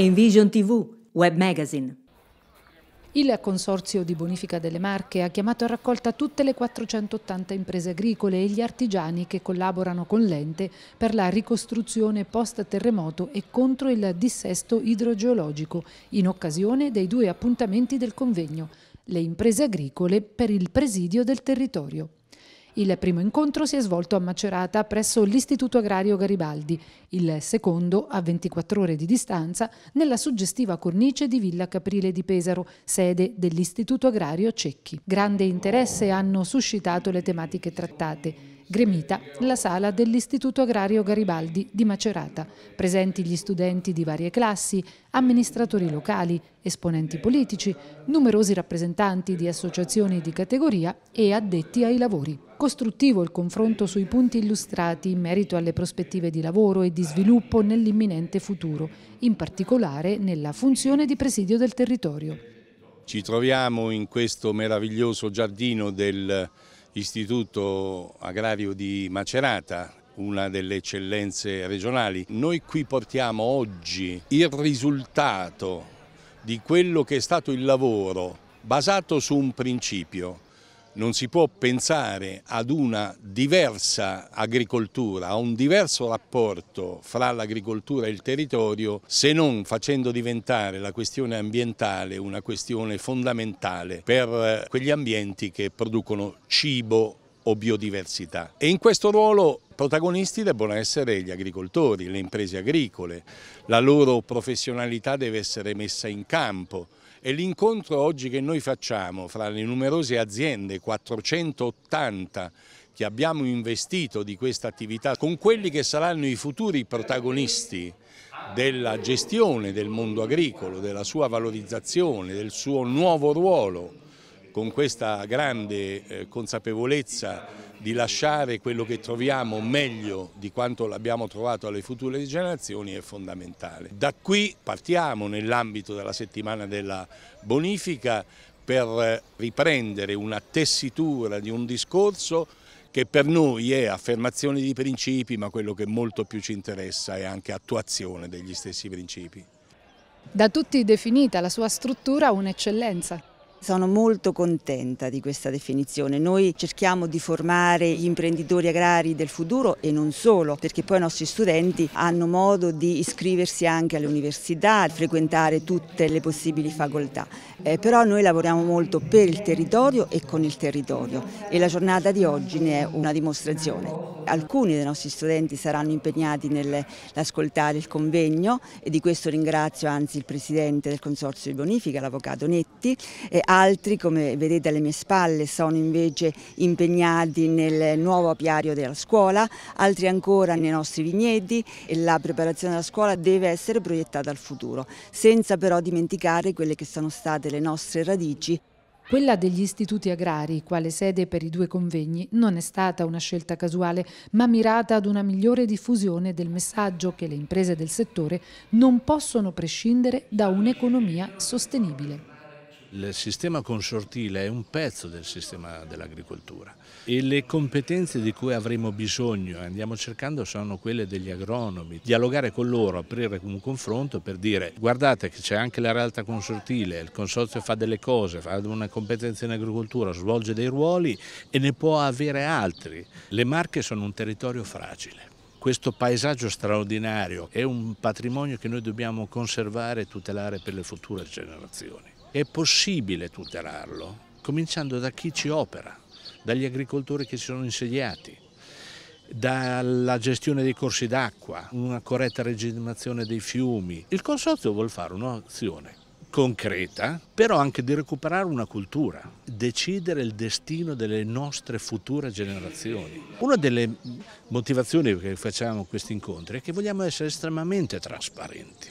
e Vision TV, Web Magazine. Il Consorzio di Bonifica delle Marche ha chiamato a raccolta tutte le 480 imprese agricole e gli artigiani che collaborano con l'ente per la ricostruzione post-terremoto e contro il dissesto idrogeologico in occasione dei due appuntamenti del convegno Le imprese agricole per il presidio del territorio. Il primo incontro si è svolto a Macerata presso l'Istituto Agrario Garibaldi, il secondo a 24 ore di distanza nella suggestiva cornice di Villa Caprile di Pesaro, sede dell'Istituto Agrario Cecchi. Grande interesse hanno suscitato le tematiche trattate gremita la sala dell'Istituto Agrario Garibaldi di Macerata, presenti gli studenti di varie classi, amministratori locali, esponenti politici, numerosi rappresentanti di associazioni di categoria e addetti ai lavori. Costruttivo il confronto sui punti illustrati in merito alle prospettive di lavoro e di sviluppo nell'imminente futuro, in particolare nella funzione di presidio del territorio. Ci troviamo in questo meraviglioso giardino del Istituto Agrario di Macerata, una delle eccellenze regionali. Noi qui portiamo oggi il risultato di quello che è stato il lavoro basato su un principio, non si può pensare ad una diversa agricoltura, a un diverso rapporto fra l'agricoltura e il territorio se non facendo diventare la questione ambientale una questione fondamentale per eh, quegli ambienti che producono cibo o biodiversità. E in questo ruolo protagonisti debbono essere gli agricoltori, le imprese agricole, la loro professionalità deve essere messa in campo, e l'incontro oggi che noi facciamo fra le numerose aziende, 480 che abbiamo investito di questa attività, con quelli che saranno i futuri protagonisti della gestione del mondo agricolo, della sua valorizzazione, del suo nuovo ruolo, con questa grande eh, consapevolezza di lasciare quello che troviamo meglio di quanto l'abbiamo trovato alle future generazioni è fondamentale. Da qui partiamo nell'ambito della settimana della bonifica per eh, riprendere una tessitura di un discorso che per noi è affermazione di principi, ma quello che molto più ci interessa è anche attuazione degli stessi principi. Da tutti definita la sua struttura un'eccellenza. Sono molto contenta di questa definizione. Noi cerchiamo di formare gli imprenditori agrari del futuro e non solo, perché poi i nostri studenti hanno modo di iscriversi anche alle università, frequentare tutte le possibili facoltà. Eh, però noi lavoriamo molto per il territorio e con il territorio e la giornata di oggi ne è una dimostrazione. Alcuni dei nostri studenti saranno impegnati nell'ascoltare il convegno e di questo ringrazio anzi il Presidente del Consorzio di Bonifica, l'Avvocato Netti, eh, altri, come vedete alle mie spalle, sono invece impegnati nel nuovo apiario della scuola, altri ancora nei nostri vigneti e la preparazione della scuola deve essere proiettata al futuro, senza però dimenticare quelle che sono state le nostre radici. Quella degli istituti agrari, quale sede per i due convegni, non è stata una scelta casuale, ma mirata ad una migliore diffusione del messaggio che le imprese del settore non possono prescindere da un'economia sostenibile. Il sistema consortile è un pezzo del sistema dell'agricoltura e le competenze di cui avremo bisogno e andiamo cercando sono quelle degli agronomi. Dialogare con loro, aprire un confronto per dire guardate che c'è anche la realtà consortile, il consorzio fa delle cose, fa una competenza in agricoltura, svolge dei ruoli e ne può avere altri. Le Marche sono un territorio fragile questo paesaggio straordinario è un patrimonio che noi dobbiamo conservare e tutelare per le future generazioni. È possibile tutelarlo, cominciando da chi ci opera, dagli agricoltori che si sono insediati, dalla gestione dei corsi d'acqua, una corretta regimazione dei fiumi. Il consorzio vuole fare un'azione concreta, però anche di recuperare una cultura, decidere il destino delle nostre future generazioni. Una delle motivazioni che facciamo questi incontri è che vogliamo essere estremamente trasparenti.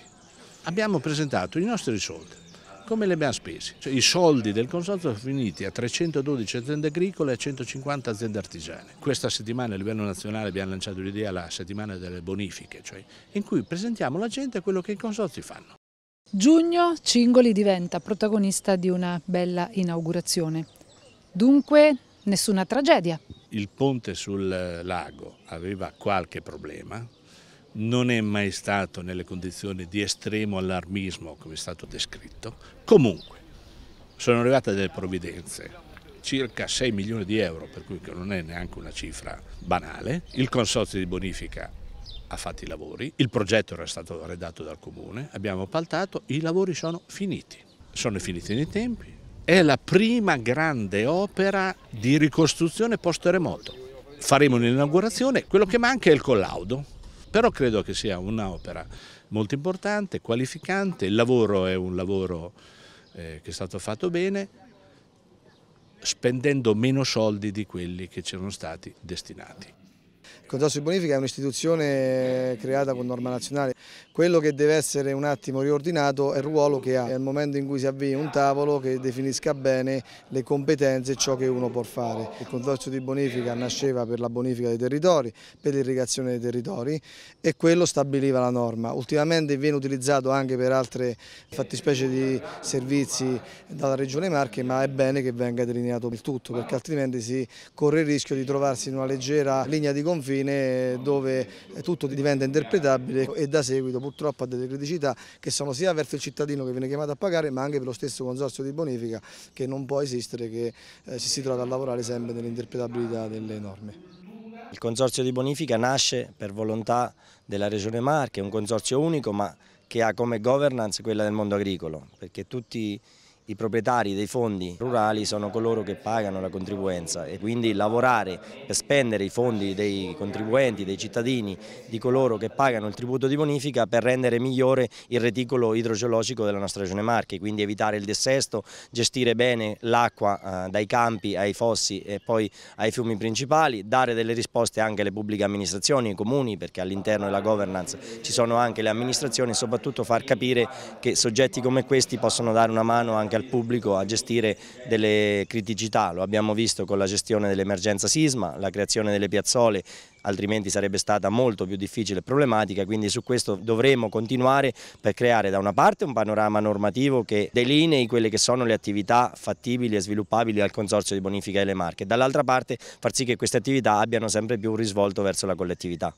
Abbiamo presentato i nostri soldi, come li abbiamo spesi? Cioè, I soldi del consorzio sono finiti a 312 aziende agricole e a 150 aziende artigiane. Questa settimana a livello nazionale abbiamo lanciato l'idea la settimana delle bonifiche, cioè in cui presentiamo alla gente quello che i consorzi fanno. Giugno Cingoli diventa protagonista di una bella inaugurazione. Dunque nessuna tragedia. Il ponte sul lago aveva qualche problema, non è mai stato nelle condizioni di estremo allarmismo come è stato descritto. Comunque sono arrivate delle provvidenze, circa 6 milioni di euro, per cui non è neanche una cifra banale. Il consorzio di bonifica ha fatto i lavori, il progetto era stato redatto dal comune, abbiamo appaltato, i lavori sono finiti. Sono finiti nei tempi. È la prima grande opera di ricostruzione post-terremoto. Faremo un'inaugurazione, quello che manca è il collaudo, però credo che sia un'opera molto importante, qualificante, il lavoro è un lavoro eh, che è stato fatto bene, spendendo meno soldi di quelli che ci erano stati destinati. Il Consorzio di Bonifica è un'istituzione creata con norma nazionale. Quello che deve essere un attimo riordinato è il ruolo che ha. È il momento in cui si avvii un tavolo che definisca bene le competenze e ciò che uno può fare. Il Consorzio di Bonifica nasceva per la bonifica dei territori, per l'irrigazione dei territori e quello stabiliva la norma. Ultimamente viene utilizzato anche per altre fattispecie di servizi dalla Regione Marche, ma è bene che venga delineato il tutto perché altrimenti si corre il rischio di trovarsi in una leggera linea di confine fine dove tutto diventa interpretabile e da seguito purtroppo ha delle criticità che sono sia verso il cittadino che viene chiamato a pagare ma anche per lo stesso consorzio di bonifica che non può esistere che eh, si trova a lavorare sempre nell'interpretabilità delle norme. Il consorzio di bonifica nasce per volontà della Regione Marche, è un consorzio unico ma che ha come governance quella del mondo agricolo, perché tutti i proprietari dei fondi rurali sono coloro che pagano la contribuenza e quindi lavorare per spendere i fondi dei contribuenti, dei cittadini, di coloro che pagano il tributo di bonifica per rendere migliore il reticolo idrogeologico della nostra regione Marche, quindi evitare il dessesto, gestire bene l'acqua eh, dai campi ai fossi e poi ai fiumi principali, dare delle risposte anche alle pubbliche amministrazioni, ai comuni perché all'interno della governance ci sono anche le amministrazioni e soprattutto far capire che soggetti come questi possono dare una mano anche al pubblico a gestire delle criticità, lo abbiamo visto con la gestione dell'emergenza sisma, la creazione delle piazzole, altrimenti sarebbe stata molto più difficile e problematica, quindi su questo dovremo continuare per creare da una parte un panorama normativo che delinei quelle che sono le attività fattibili e sviluppabili al Consorzio di Bonifica delle Marche, dall'altra parte far sì che queste attività abbiano sempre più un risvolto verso la collettività.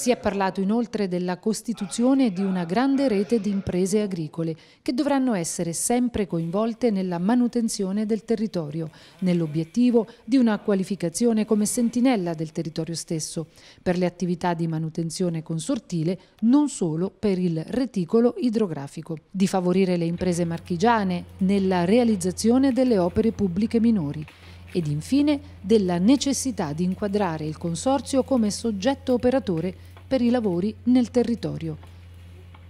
Si è parlato inoltre della costituzione di una grande rete di imprese agricole che dovranno essere sempre coinvolte nella manutenzione del territorio, nell'obiettivo di una qualificazione come sentinella del territorio stesso, per le attività di manutenzione consortile, non solo per il reticolo idrografico, di favorire le imprese marchigiane nella realizzazione delle opere pubbliche minori ed infine della necessità di inquadrare il consorzio come soggetto operatore per i lavori nel territorio.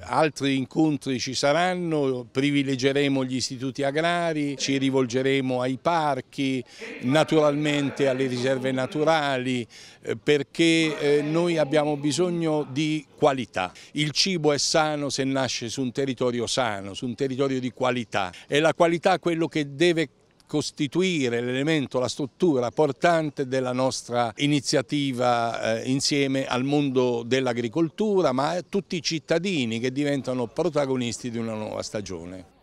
Altri incontri ci saranno, privilegeremo gli istituti agrari, ci rivolgeremo ai parchi, naturalmente alle riserve naturali, eh, perché eh, noi abbiamo bisogno di qualità. Il cibo è sano se nasce su un territorio sano, su un territorio di qualità. È la qualità quello che deve costituire l'elemento, la struttura portante della nostra iniziativa eh, insieme al mondo dell'agricoltura ma a tutti i cittadini che diventano protagonisti di una nuova stagione.